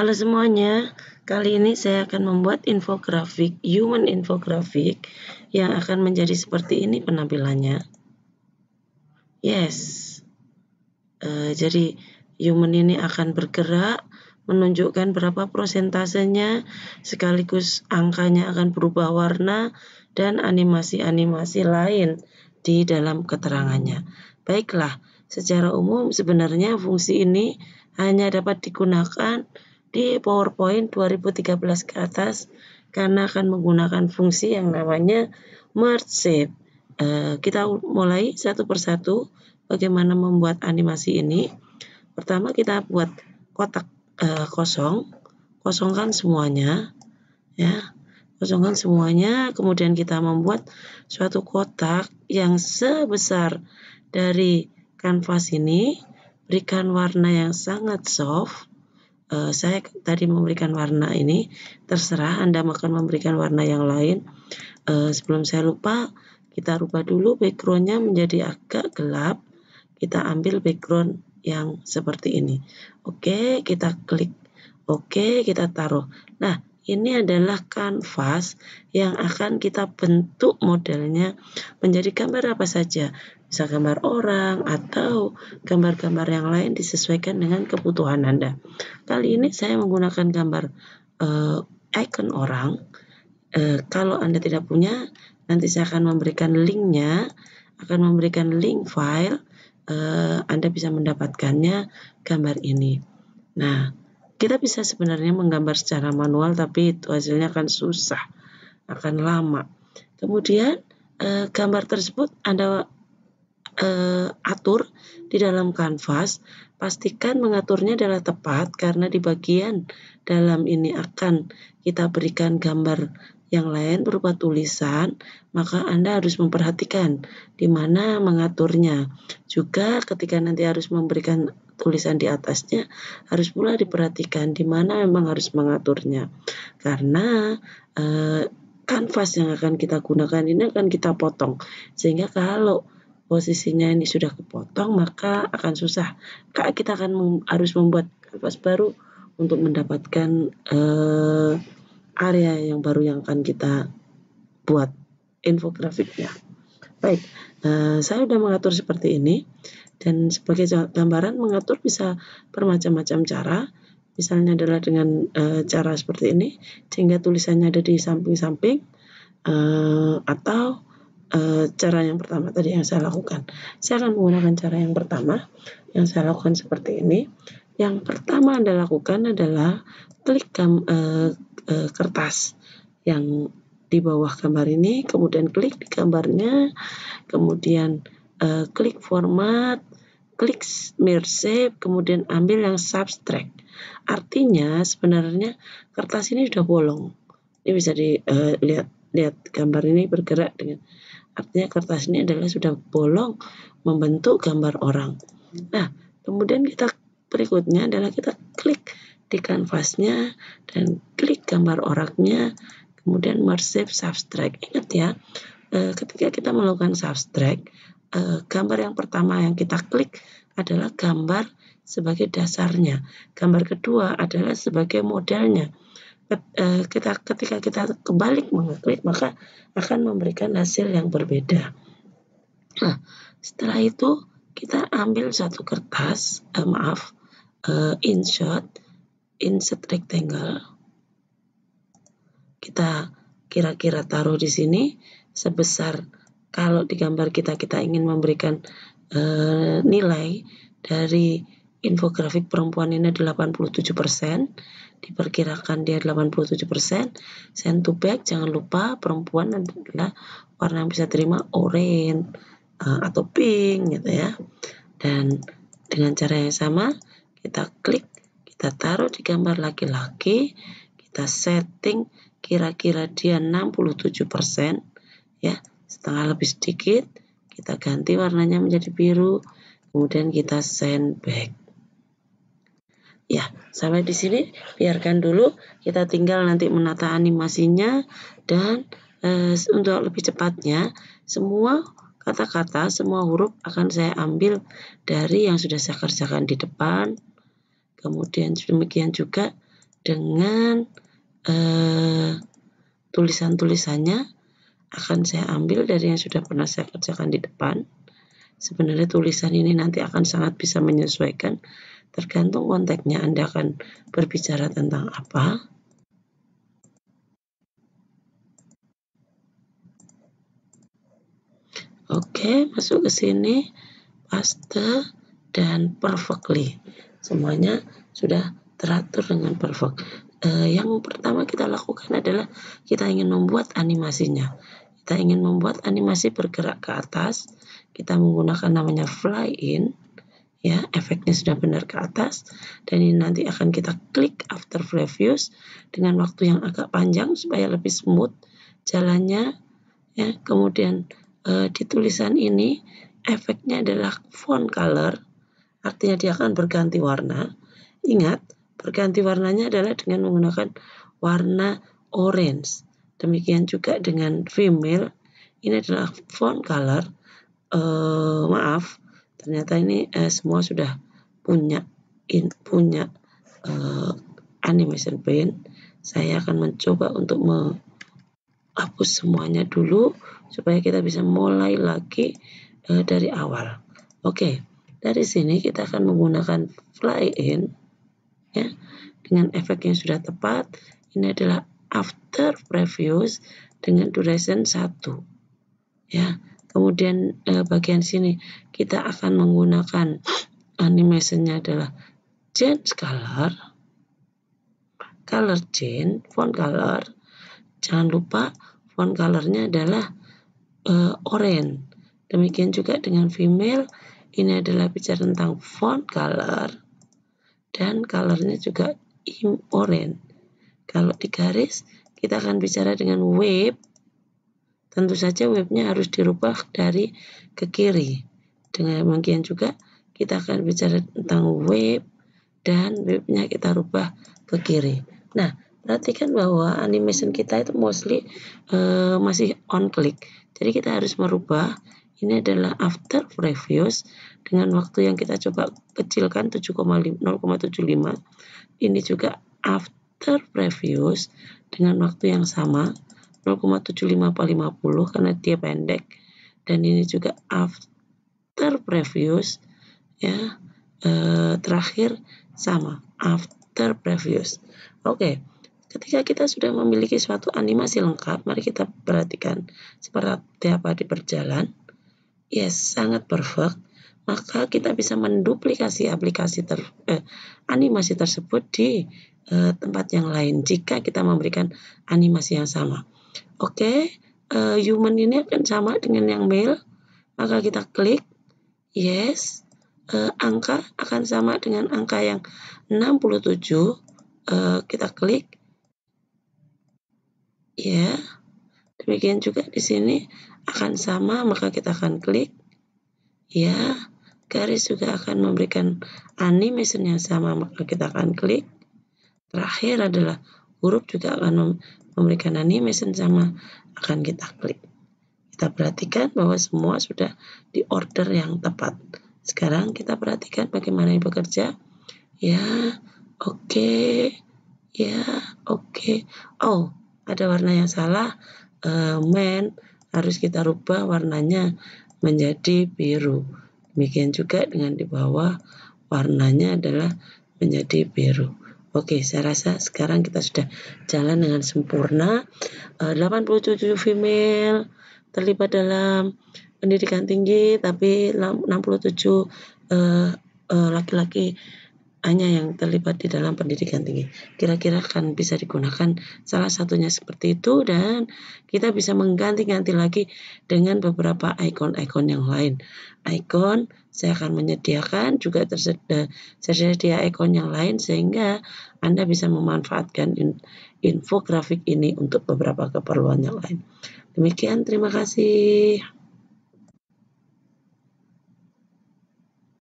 Halo semuanya, kali ini saya akan membuat infografik, human infografik yang akan menjadi seperti ini penampilannya. Yes, uh, jadi human ini akan bergerak menunjukkan berapa prosentasenya, sekaligus angkanya akan berubah warna dan animasi-animasi lain di dalam keterangannya. Baiklah, secara umum sebenarnya fungsi ini hanya dapat digunakan di PowerPoint 2013 ke atas karena akan menggunakan fungsi yang namanya merge shape. Uh, kita mulai satu persatu bagaimana membuat animasi ini. Pertama kita buat kotak uh, kosong, kosongkan semuanya, ya, kosongkan semuanya. Kemudian kita membuat suatu kotak yang sebesar dari kanvas ini, berikan warna yang sangat soft, uh, saya tadi memberikan warna ini terserah Anda akan memberikan warna yang lain uh, sebelum saya lupa kita rubah dulu backgroundnya menjadi agak gelap kita ambil background yang seperti ini oke kita klik oke kita taruh nah ini adalah kanvas yang akan kita bentuk modelnya menjadi gambar apa saja bisa gambar orang atau gambar-gambar yang lain disesuaikan dengan kebutuhan Anda. Kali ini saya menggunakan gambar uh, icon orang. Uh, kalau Anda tidak punya, nanti saya akan memberikan linknya, akan memberikan link file. Uh, Anda bisa mendapatkannya gambar ini. Nah, kita bisa sebenarnya menggambar secara manual, tapi itu hasilnya akan susah, akan lama. Kemudian uh, gambar tersebut Anda uh, atur di dalam kanvas, pastikan mengaturnya adalah tepat karena di bagian dalam ini akan kita berikan gambar yang lain berupa tulisan, maka Anda harus memperhatikan di mana mengaturnya. Juga ketika nanti harus memberikan tulisan di atasnya, harus pula diperhatikan di mana memang harus mengaturnya. Karena eh, kanvas yang akan kita gunakan ini akan kita potong. Sehingga kalau posisinya ini sudah kepotong, maka akan susah. Kak, kita akan mem harus membuat kanvas baru untuk mendapatkan uh, area yang baru yang akan kita buat infografiknya. Baik, uh, saya sudah mengatur seperti ini. Dan sebagai gambaran, mengatur bisa bermacam-macam cara. Misalnya adalah dengan uh, cara seperti ini, sehingga tulisannya ada di samping-samping. Uh, atau Eh, cara yang pertama tadi yang saya lakukan. Saya akan menggunakan cara yang pertama yang saya lakukan seperti ini. Yang pertama Anda lakukan adalah klik gam, uh, eh, uh, eh, kertas yang di bawah gambar ini, kemudian klik di gambarnya, kemudian uh, klik format, klik mirror shape, kemudian ambil yang subtract. Artinya sebenarnya kertas ini sudah bolong. Ini bisa dilihat uh, lihat gambar ini bergerak dengan Artinya kertas ini adalah sudah bolong membentuk gambar orang. Nah, kemudian kita berikutnya adalah kita klik di kanvasnya dan klik gambar orangnya, kemudian merge subtract. Ingat ya, eh, ketika kita melakukan subtract, eh, gambar yang pertama yang kita klik adalah gambar sebagai dasarnya. Gambar kedua adalah sebagai modelnya. Eh, kita ketika kita kebalik mengeklik maka akan memberikan hasil yang berbeda. Nah, setelah itu kita ambil satu kertas, eh, maaf, eh, insert, insert rectangle. Kita kira-kira taruh di sini sebesar kalau di gambar kita kita ingin memberikan eh, nilai dari infografik perempuan ini ada 87%, diperkirakan dia 87%, send to back jangan lupa perempuan adalah warna yang bisa terima orange uh, atau pink gitu ya. Dan dengan cara yang sama kita klik, kita taruh di gambar laki-laki, kita setting kira-kira dia 67% ya, setengah lebih sedikit, kita ganti warnanya menjadi biru, kemudian kita send back. Ya, sampai di sini biarkan dulu. Kita tinggal nanti menata animasinya dan e, untuk lebih cepatnya semua kata-kata, semua huruf akan saya ambil dari yang sudah saya kerjakan di depan. Kemudian demikian juga dengan e, tulisan-tulisannya akan saya ambil dari yang sudah pernah saya kerjakan di depan. Sebenarnya tulisan ini nanti akan sangat bisa menyesuaikan Tergantung konteksnya Anda akan berbicara tentang apa. Oke, masuk ke sini. Paste dan perfectly. Semuanya sudah teratur dengan perfect. E, yang pertama kita lakukan adalah kita ingin membuat animasinya. Kita ingin membuat animasi bergerak ke atas. Kita menggunakan namanya fly in ya efeknya sudah benar ke atas dan ini nanti akan kita klik after previews dengan waktu yang agak panjang supaya lebih smooth jalannya ya kemudian e, di tulisan ini efeknya adalah font color artinya dia akan berganti warna ingat berganti warnanya adalah dengan menggunakan warna orange demikian juga dengan female ini adalah font color e, maaf ternyata ini eh, semua sudah punya in, punya eh, animation paint saya akan mencoba untuk menghapus semuanya dulu supaya kita bisa mulai lagi eh, dari awal oke dari sini kita akan menggunakan fly in ya dengan efek yang sudah tepat ini adalah after previous dengan duration 1 ya Kemudian eh, bagian sini kita akan menggunakan animationnya adalah change color, color change, font color. Jangan lupa font colornya adalah eh, orange. Demikian juga dengan female, ini adalah bicara tentang font color dan colornya juga orange. Kalau di garis, kita akan bicara dengan wave Tentu saja webnya harus dirubah dari ke kiri. Dengan demikian juga kita akan bicara tentang web dan webnya kita rubah ke kiri. Nah, perhatikan bahwa animation kita itu mostly uh, masih on click. Jadi kita harus merubah ini adalah after previous dengan waktu yang kita coba kecilkan 0,75. Ini juga after previous dengan waktu yang sama 0,75 per 50 karena dia pendek dan ini juga after previous ya e, terakhir sama after previous oke ketika kita sudah memiliki suatu animasi lengkap mari kita perhatikan seperti apa di berjalan yes ya, sangat perfect maka kita bisa menduplikasi aplikasi ter, eh, animasi tersebut di eh, tempat yang lain jika kita memberikan animasi yang sama. Oke, okay, uh, eh, human ini akan sama dengan yang male, maka kita klik yes. Uh, angka akan sama dengan angka yang 67. Uh, eh, kita klik ya. Yeah. Demikian juga di sini akan sama, maka kita akan klik ya. Yeah. Garis juga akan memberikan animation yang sama, maka kita akan klik. Terakhir adalah huruf juga akan memberikan animation sama akan kita klik. Kita perhatikan bahwa semua sudah di order yang tepat. Sekarang kita perhatikan bagaimana ini bekerja. Ya, oke. Okay. Ya, oke. Okay. Oh, ada warna yang salah. Uh, men harus kita rubah warnanya menjadi biru. Demikian juga dengan di bawah warnanya adalah menjadi biru. Oke, saya rasa sekarang kita sudah jalan dengan sempurna. 87 eh, female terlibat dalam pendidikan tinggi, tapi 67 eh, eh, laki-laki uh, uh, hanya yang terlibat di dalam pendidikan tinggi. Kira-kira kan bisa digunakan salah satunya seperti itu dan kita bisa mengganti-ganti lagi dengan beberapa ikon-ikon yang lain. Ikon saya akan menyediakan juga tersedia, tersedia ikon yang lain sehingga Anda bisa memanfaatkan infografik ini untuk beberapa keperluan yang lain. Demikian, terima kasih.